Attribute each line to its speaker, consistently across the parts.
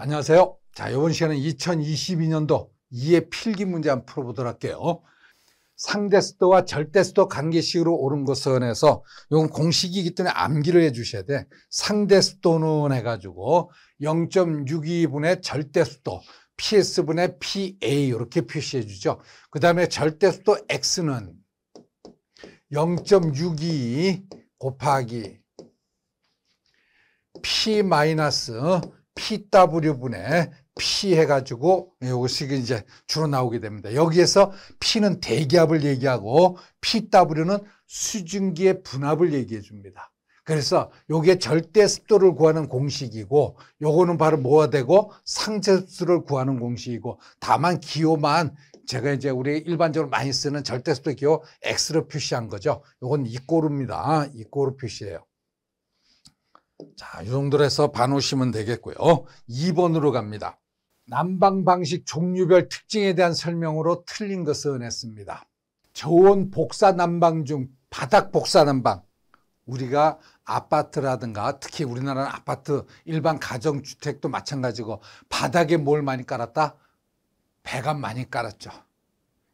Speaker 1: 안녕하세요. 자, 이번 시간은 2022년도 2의 필기 문제 한번 풀어보도록 할게요. 상대수도와 절대수도 관계식으로 오른 것선해서 이건 공식이기 때문에 암기를 해 주셔야 돼. 상대수도는 해가지고 0.62분의 절대수도 PS분의 PA 이렇게 표시해 주죠. 그 다음에 절대수도 X는 0.62 곱하기 P 마이너스 PW분의 P 해가지고 이것이 이제 주로 나오게 됩니다. 여기에서 P는 대기압을 얘기하고 PW는 수증기의 분압을 얘기해 줍니다. 그래서 요게 절대 습도를 구하는 공식이고 요거는 바로 뭐가 되고 상체 습도를 구하는 공식이고 다만 기호만 제가 이제 우리 일반적으로 많이 쓰는 절대 습도 기호 X로 표시한 거죠. 요건 이꼬르니다 이꼬르 표시예요. 자, 이 정도로 해서 반오시면 되겠고요. 2번으로 갑니다. 난방 방식 종류별 특징에 대한 설명으로 틀린 것을 냈습니다 저온 복사 난방 중 바닥 복사 난방. 우리가 아파트라든가 특히 우리나라는 아파트 일반 가정주택도 마찬가지고 바닥에 뭘 많이 깔았다? 배관 많이 깔았죠.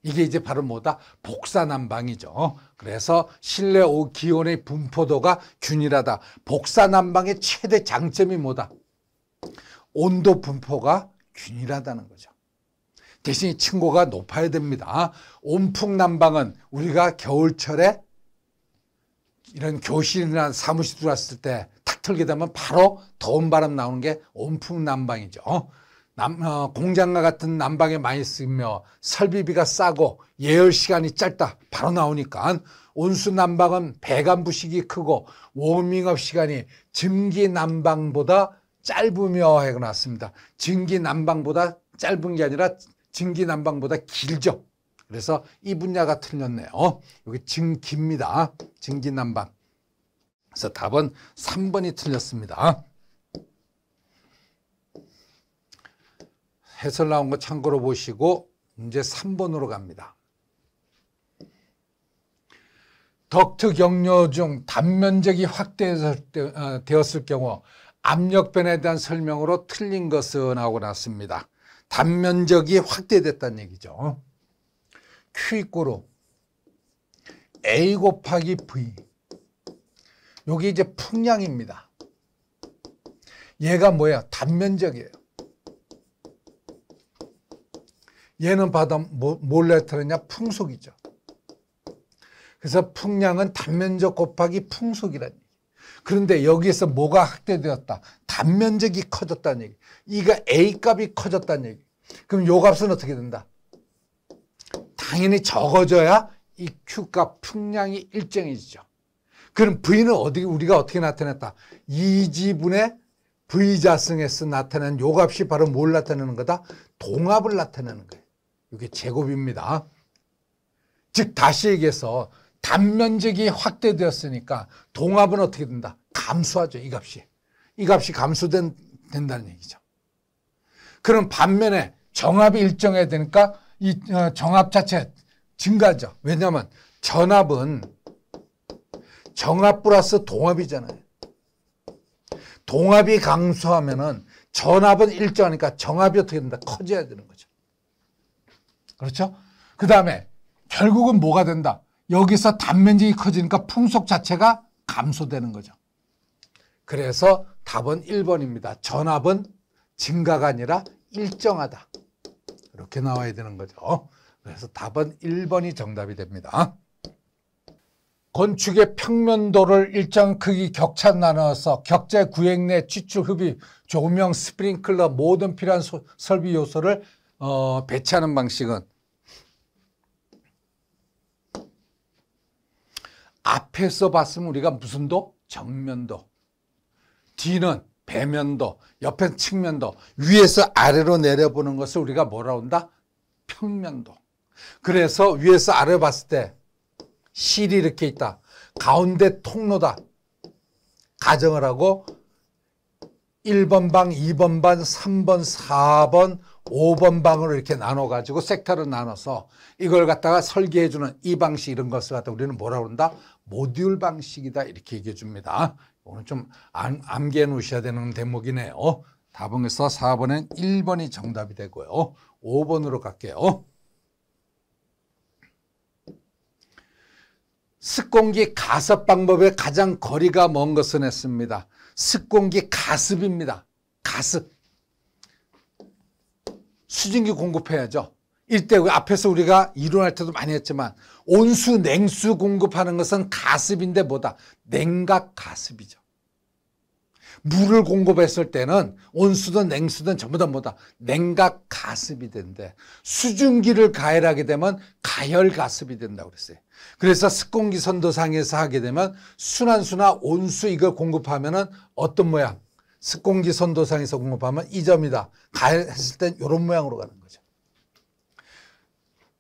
Speaker 1: 이게 이제 바로 뭐다? 복사난방이죠. 그래서 실내 오 기온의 분포도가 균일하다. 복사난방의 최대 장점이 뭐다? 온도 분포가 균일하다는 거죠. 대신 층고가 높아야 됩니다. 온풍난방은 우리가 겨울철에 이런 교실이나 사무실 들어왔을 때 탁털게 되면 바로 더운 바람 나오는 게 온풍난방이죠. 남, 어, 공장과 같은 난방에 많이 쓰며 설비비가 싸고 예열 시간이 짧다 바로 나오니까 온수 난방은 배관 부식이 크고 워밍업 시간이 증기 난방보다 짧으며 해놨습니다. 증기 난방보다 짧은 게 아니라 증기 난방보다 길죠. 그래서 이 분야가 틀렸네요. 여기 증기입니다. 증기 난방. 그래서 답은 3번이 틀렸습니다. 해설 나온 거 참고로 보시고 이제 3번으로 갑니다. 덕트 경료 중 단면적이 확대되었을 어, 경우 압력 변에 대한 설명으로 틀린 것은 하고 났습니다. 단면적이 확대됐다는 얘기죠. Q 입로 A 곱하기 V 여기 이제 풍량입니다. 얘가 뭐야? 단면적이에요. 얘는 바다 뭐, 뭘나타었냐 풍속이죠. 그래서 풍량은 단면적 곱하기 풍속이라 얘기. 그런데 여기에서 뭐가 확대되었다? 단면적이 커졌다는 얘기. 이가 A값이 커졌다는 얘기. 그럼 요 값은 어떻게 된다? 당연히 적어져야 이 Q값 풍량이 일정해지죠. 그럼 V는 어디 우리가 어떻게 나타냈다? 이지분의 V자승에서 나타낸 요 값이 바로 뭘 나타내는 거다? 동압을 나타내는 거예 이게 제곱입니다. 즉 다시 얘기해서 단면적이 확대되었으니까 동합은 어떻게 된다? 감소하죠. 이 값이. 이 값이 감소된다는 얘기죠. 그럼 반면에 정합이 일정해야 되니까 이 어, 정합 자체 증가죠. 왜냐하면 전압은 정합 플러스 동합이잖아요. 동합이 감소하면은 전압은 일정하니까 정합이 어떻게 된다? 커져야 되는 거죠. 그렇죠? 그 다음에 결국은 뭐가 된다? 여기서 단면적이 커지니까 풍속 자체가 감소되는 거죠. 그래서 답은 1번입니다. 전압은 증가가 아니라 일정하다. 이렇게 나와야 되는 거죠. 그래서 답은 1번이 정답이 됩니다. 건축의 평면도를 일정 크기 격차 나눠서 격제 구획 내 취출 흡입 조명 스프링클러 모든 필요한 소, 설비 요소를 어, 배치하는 방식은 앞에서 봤으면 우리가 무슨 도? 정면도. 뒤는 배면도, 옆에 측면도, 위에서 아래로 내려보는 것을 우리가 뭐라 한다? 평면도. 그래서 위에서 아래 봤을 때 실이 이렇게 있다. 가운데 통로다. 가정을 하고 1번 방, 2번 방, 3번, 4번, 5번 방으로 이렇게 나눠가지고 섹터로 나눠서 이걸 갖다가 설계해주는 이 방식 이런 것을 갖다 우리는 뭐라 그런다? 모듈 방식이다 이렇게 얘기해 줍니다. 오늘 좀 암, 암기해 놓으셔야 되는 대목이네요. 답응에서 4번엔 1번이 정답이 되고요. 5번으로 갈게요. 습공기 가습 방법의 가장 거리가 먼 것은 했습니다. 습공기 가습입니다. 가습. 수증기 공급해야죠. 일대 앞에서 우리가 이론할 때도 많이 했지만 온수 냉수 공급하는 것은 가습인데 뭐다 냉각 가습이죠. 물을 공급했을 때는 온수든 냉수든 전부 다 뭐다 냉각 가습이 된대. 수증기를 가열하게 되면 가열 가습이 된다고 그랬어요. 그래서 습공기 선도상에서 하게 되면 순환수나 온수 이걸 공급하면은 어떤 모양 습공기 선도상에서 공급하면 이 점이다. 가했을 땐 이런 모양으로 가는 거죠.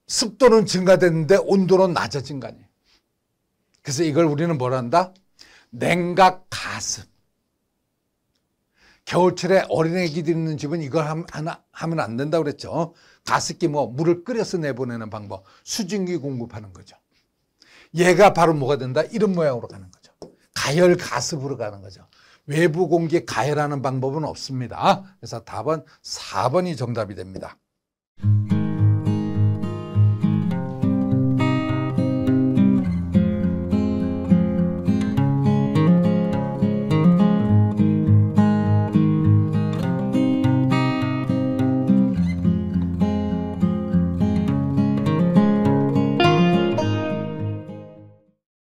Speaker 1: 습도는 증가됐는데 온도는 낮아진 거 아니에요. 그래서 이걸 우리는 뭘 한다? 냉각 가습. 겨울철에 어린애기들 이 있는 집은 이걸 하면 안 된다고 그랬죠. 가습기 뭐 물을 끓여서 내보내는 방법. 수증기 공급하는 거죠. 얘가 바로 뭐가 된다? 이런 모양으로 가는 거죠. 가열 가습으로 가는 거죠. 외부 공기 가열하는 방법은 없습니다. 그래서 답은 4번이 정답이 됩니다.